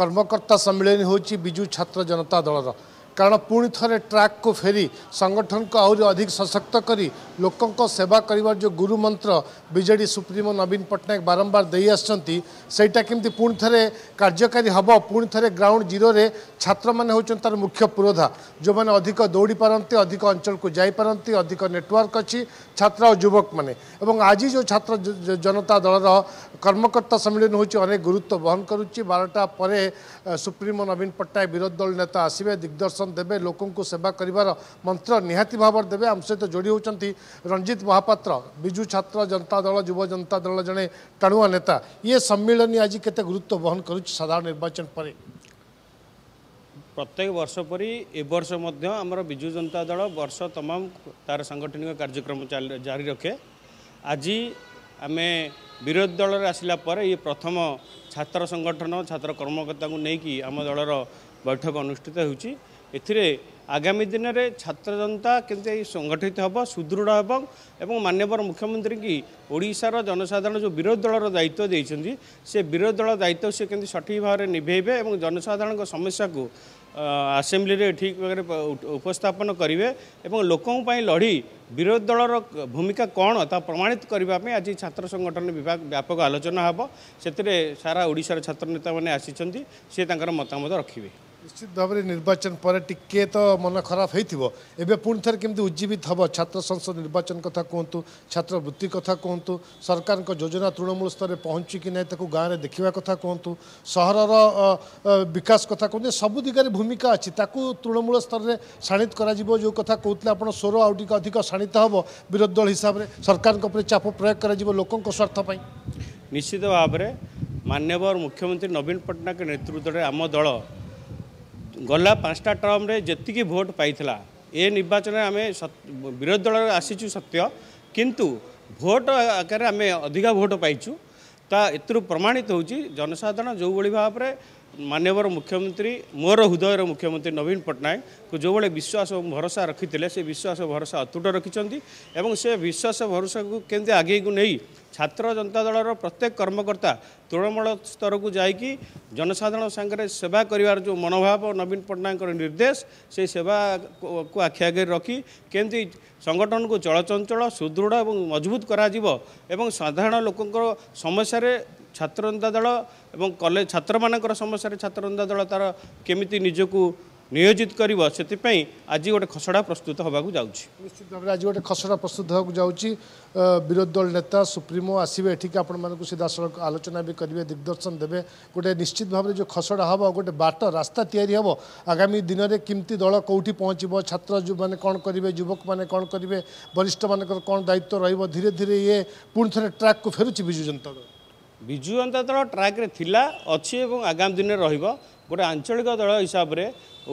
কর্মকর্তা সম্মিলনী হচ্ছে বিজু ছাত্র জনতা দলর କାରଣ ପୁଣି ଥରେ ଟ୍ରାକ୍କୁ ଫେରି ସଂଗଠନକୁ ଆହୁରି ଅଧିକ ସଶକ୍ତ କରି ଲୋକଙ୍କ ସେବା କରିବାର ଯେଉଁ ଗୁରୁମନ୍ତ୍ର ବିଜେଡ଼ି ସୁପ୍ରିମୋ ନବୀନ ପଟ୍ଟନାୟକ ବାରମ୍ବାର ଦେଇଆସିଛନ୍ତି ସେଇଟା କେମିତି ପୁଣି ଥରେ କାର୍ଯ୍ୟକାରୀ ହେବ ପୁଣି ଥରେ ଗ୍ରାଉଣ୍ଡ ଜିରୋରେ ଛାତ୍ରମାନେ ହେଉଛନ୍ତି ତା'ର ମୁଖ୍ୟ ପୁରୋଧା ଯେଉଁମାନେ ଅଧିକ ଦୌଡ଼ିପାରନ୍ତି ଅଧିକ ଅଞ୍ଚଳକୁ ଯାଇପାରନ୍ତି ଅଧିକ ନେଟୱାର୍କ ଅଛି ଛାତ୍ର ଆଉ ଯୁବକମାନେ ଏବଂ ଆଜି ଯେଉଁ ଛାତ୍ର ଜନତା ଦଳର କର୍ମକର୍ତ୍ତା ସମ୍ମିଳନୀ ହେଉଛି ଅନେକ ଗୁରୁତ୍ୱ ବହନ କରୁଛି ବାରଟା ପରେ ସୁପ୍ରିମୋ ନବୀନ ପଟ୍ଟନାୟକ ବିରୋଧୀ ଦଳ ନେତା ଆସିବେ ଦିଗ୍ଦର୍ଶନ देवे लोक सेवा कर मंत्र निहाती भाव देवे आम सहित जोड़ी होती रंजित महापात्र विजु छात्र जनता दल युव जनता दल जड़े टाणुआ नेता ये सम्मिलन आज के गुरुत्व बहन कर साधारण निर्वाचन पर प्रत्येक वर्ष परि वर्ष आमर विजु जनता दल वर्ष तमाम तार सांगठनिक कार्यक्रम जारी रखे आज आम विरोधी दल आसला ପରେ ଇଏ ପ୍ରଥମ ଛାତ୍ର ସଂଗଠନ ଛାତ୍ର କର୍ମକର୍ତ୍ତାଙ୍କୁ ନେଇକି ଆମ ଦଳର ବୈଠକ ଅନୁଷ୍ଠିତ ହେଉଛି ଏଥିରେ ଆଗାମୀ ଦିନରେ ଛାତ୍ର ଜନତା କେମିତି ସଂଗଠିତ ହେବ ସୁଦୃଢ଼ ହେବ ଏବଂ ମାନ୍ୟବର ମୁଖ୍ୟମନ୍ତ୍ରୀ କି ଓଡ଼ିଶାର ଜନସାଧାରଣ ଯେଉଁ ବିରୋଧୀ ଦଳର ଦାୟିତ୍ୱ ଦେଇଛନ୍ତି ସେ ବିରୋଧୀ ଦଳ ଦାୟିତ୍ୱ ସେ କେମିତି ସଠିକ୍ ଭାବରେ ନିଭେଇବେ ଏବଂ ଜନସାଧାରଣଙ୍କ ସମସ୍ୟାକୁ ଆସେମ୍ବଲିରେ ଠିକ୍ ଭାବରେ ଉପସ୍ଥାପନ କରିବେ ଏବଂ ଲୋକଙ୍କ ପାଇଁ ଲଢ଼ି ବିରୋଧୀ ଦଳର ଭୂମିକା କ'ଣ ତାହା ପ୍ରମାଣିତ କରିବା ପାଇଁ ଆଜି ଛାତ୍ର ସଂଗଠନ ବିଭାଗ ବ୍ୟାପକ ଆଲୋଚନା ହେବ ସେଥିରେ ସାରା ଓଡ଼ିଶାର ଛାତ୍ର ନେତାମାନେ ଆସିଛନ୍ତି ସେ ତାଙ୍କର ମତାମତ ରଖିବେ ନିଶ୍ଚିତ ଭାବରେ ନିର୍ବାଚନ ପରେ ଟିକିଏ ତ ମନ ଖରାପ ହେଇଥିବ ଏବେ ପୁଣି ଥରେ କେମିତି ଉଜ୍ଜୀବିତ ହେବ ଛାତ୍ର ସଂସଦ ନିର୍ବାଚନ କଥା କୁହନ୍ତୁ ଛାତ୍ରବୃତ୍ତି କଥା କୁହନ୍ତୁ ସରକାରଙ୍କ ଯୋଜନା ତୃଣମୂଳ ସ୍ତରରେ ପହଞ୍ଚୁଛି କି ନାହିଁ ତାକୁ ଗାଁରେ ଦେଖିବା କଥା କୁହନ୍ତୁ ସହରର ବିକାଶ କଥା କୁହନ୍ତୁ ସବୁ ଦିଗରେ ଭୂମିକା ଅଛି ତାକୁ ତୃଣମୂଳ ସ୍ତରରେ ଶାଣିତ କରାଯିବ ଯେଉଁ କଥା କହୁଥିଲେ ଆପଣ ସ୍ୱର ଆଉ ଟିକେ ଅଧିକ ଶାଣିତ ହେବ ବିରୋଧୀ ଦଳ ହିସାବରେ ସରକାରଙ୍କ ଉପରେ ଚାପ ପ୍ରୟୋଗ କରାଯିବ ଲୋକଙ୍କ ସ୍ୱାର୍ଥ ପାଇଁ ନିଶ୍ଚିତ ଭାବରେ ମାନ୍ୟବର ମୁଖ୍ୟମନ୍ତ୍ରୀ ନବୀନ ପଟ୍ଟନାୟକ ନେତୃତ୍ୱରେ ଆମ ଦଳ ଗଲା ପାଞ୍ଚଟା ଟର୍ମରେ ଯେତିକି ଭୋଟ ପାଇଥିଲା ଏ ନିର୍ବାଚନରେ ଆମେ ବିରୋଧୀ ଦଳରେ ଆସିଛୁ ସତ୍ୟ କିନ୍ତୁ ଭୋଟ ଆକାରରେ ଆମେ ଅଧିକା ଭୋଟ ପାଇଛୁ ତା ଏଥିରୁ ପ୍ରମାଣିତ ହେଉଛି ଜନସାଧାରଣ ଯେଉଁଭଳି ଭାବରେ ମାନ୍ୟବର ମୁଖ୍ୟମନ୍ତ୍ରୀ ମୋର ହୃଦୟର ମୁଖ୍ୟମନ୍ତ୍ରୀ ନବୀନ ପଟ୍ଟନାୟକଙ୍କୁ ଯେଉଁଭଳି ବିଶ୍ୱାସ ଏବଂ ଭରସା ରଖିଥିଲେ ସେ ବିଶ୍ୱାସ ଭରସା ଅତୁଟ ରଖିଛନ୍ତି ଏବଂ ସେ ବିଶ୍ୱାସ ଭରସାକୁ କେମିତି ଆଗେଇକୁ ନେଇ ଛାତ୍ର ଜନତା ଦଳର ପ୍ରତ୍ୟେକ କର୍ମକର୍ତ୍ତା ତୃଣମୂଳ ସ୍ତରକୁ ଯାଇକି ଜନସାଧାରଣ ସାଙ୍ଗରେ ସେବା କରିବାର ଯେଉଁ ମନୋଭାବ ନବୀନ ପଟ୍ଟନାୟକଙ୍କର ନିର୍ଦ୍ଦେଶ ସେ ସେବାକୁ ଆଖି ଆଗରେ ରଖି କେମିତି ସଂଗଠନକୁ ଚଳଚଞ୍ଚଳ ସୁଦୃଢ଼ ଏବଂ ମଜବୁତ କରାଯିବ ଏବଂ ସାଧାରଣ ଲୋକଙ୍କର ସମସ୍ୟାରେ ଛାତ୍ର ଜନତା ଦଳ ଏବଂ କଲେଜ ଛାତ୍ରମାନଙ୍କର ସମସ୍ୟାରେ ଛାତ୍ର ଜନତା ଦଳ ତା'ର କେମିତି ନିଜକୁ ନିୟୋଜିତ କରିବ ସେଥିପାଇଁ ଆଜି ଗୋଟେ ଖସଡ଼ା ପ୍ରସ୍ତୁତ ହେବାକୁ ଯାଉଛି ନିଶ୍ଚିତ ଭାବରେ ଆଜି ଗୋଟେ ଖସଡ଼ା ପ୍ରସ୍ତୁତ ହେବାକୁ ଯାଉଛି ବିରୋଧୀ ଦଳ ନେତା ସୁପ୍ରିମୋ ଆସିବେ ଏଠିକି ଆପଣମାନଙ୍କୁ ସିଧାସଳଖ ଆଲୋଚନା ବି କରିବେ ଦିଗ୍ଦର୍ଶନ ଦେବେ ଗୋଟେ ନିଶ୍ଚିତ ଭାବରେ ଯେଉଁ ଖସଡ଼ା ହେବ ଗୋଟେ ବାଟ ରାସ୍ତା ତିଆରି ହେବ ଆଗାମୀ ଦିନରେ କେମିତି ଦଳ କେଉଁଠି ପହଞ୍ଚିବ ଛାତ୍ର ମାନେ କ'ଣ କରିବେ ଯୁବକମାନେ କ'ଣ କରିବେ ବରିଷ୍ଠମାନଙ୍କର କ'ଣ ଦାୟିତ୍ୱ ରହିବ ଧୀରେ ଧୀରେ ଇଏ ପୁଣି ଥରେ ଟ୍ରାକ୍କୁ ଫେରୁଛି ବିଜୁ ଜନତା ଦଳ ବିଜୁ ଜନତା ଦଳ ଟ୍ରାକ୍ରେ ଥିଲା ଅଛି ଏବଂ ଆଗାମୀ ଦିନରେ ରହିବ ଗୋଟେ ଆଞ୍ଚଳିକ ଦଳ ହିସାବରେ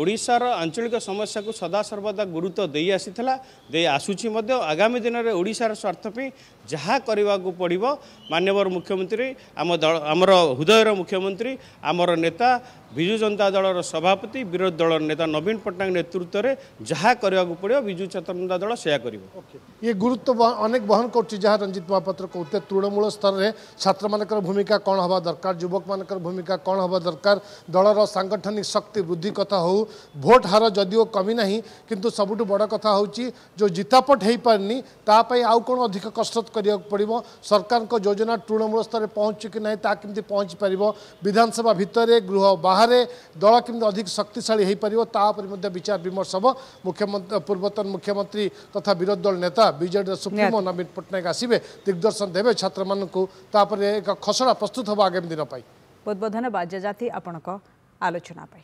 ଓଡ଼ିଶାର ଆଞ୍ଚଳିକ ସମସ୍ୟାକୁ ସଦାସର୍ବଦା ଗୁରୁତ୍ୱ ଦେଇ ଆସିଥିଲା ଦେଇ ଆସୁଛି ମଧ୍ୟ ଆଗାମୀ ଦିନରେ ଓଡ଼ିଶାର ସ୍ୱାର୍ଥ ପାଇଁ ଯାହା କରିବାକୁ ପଡ଼ିବ ମାନ୍ୟବର ମୁଖ୍ୟମନ୍ତ୍ରୀ ଆମ ଦଳ ଆମର ହୃଦୟର ମୁଖ୍ୟମନ୍ତ୍ରୀ ଆମର ନେତା ବିଜୁ ଜନତା ଦଳର ସଭାପତି ବିରୋଧୀ ଦଳର ନେତା ନବୀନ ପଟ୍ଟନାୟକ ନେତୃତ୍ୱରେ ଯାହା କରିବାକୁ ପଡ଼ିବ ବିଜୁ ଛତ୍ରନ୍ଦା ଦଳ ସେୟା କରିବ ଇଏ ଗୁରୁତ୍ୱ ଅନେକ ବହନ କରୁଛି ଯାହା ରଞ୍ଜିତ ମହାପାତ୍ର କହୁଥିଲେ ତୃଣମୂଳ ସ୍ତରରେ ଛାତ୍ରମାନଙ୍କର ଭୂମିକା କ'ଣ ହେବା ଦରକାର ଯୁବକମାନଙ୍କର ଭୂମିକା କ'ଣ ହେବା ଦରକାର ଦଳର सांगठनिक शक्ति वृद्धि कथा हो भोट हार जदि कमी ना कि सब बड़ कथा हूँ जो जितापट हो पारिनी आउ कौन अधिक कसरत करा पड़ो सरकार योजना तृणमूल स्तर में पहुँच कि ना ताकि पहुँच पार विधानसभा भितर गृह बाहर दल कमी अधिक शक्तिशाली हो पार विचार विमर्श हम मुख्यमंत्री पूर्वतन मुख्यमंत्री तथा विरोधी दल नेता विजेड सुप्रिमो नवीन पट्टनायक आसवे दिग्दर्शन देवे छात्र मानक एक खसड़ा प्रस्तुत हम आगामी दिन बहुत बहुत धन्यवाद जजाति आपण I'll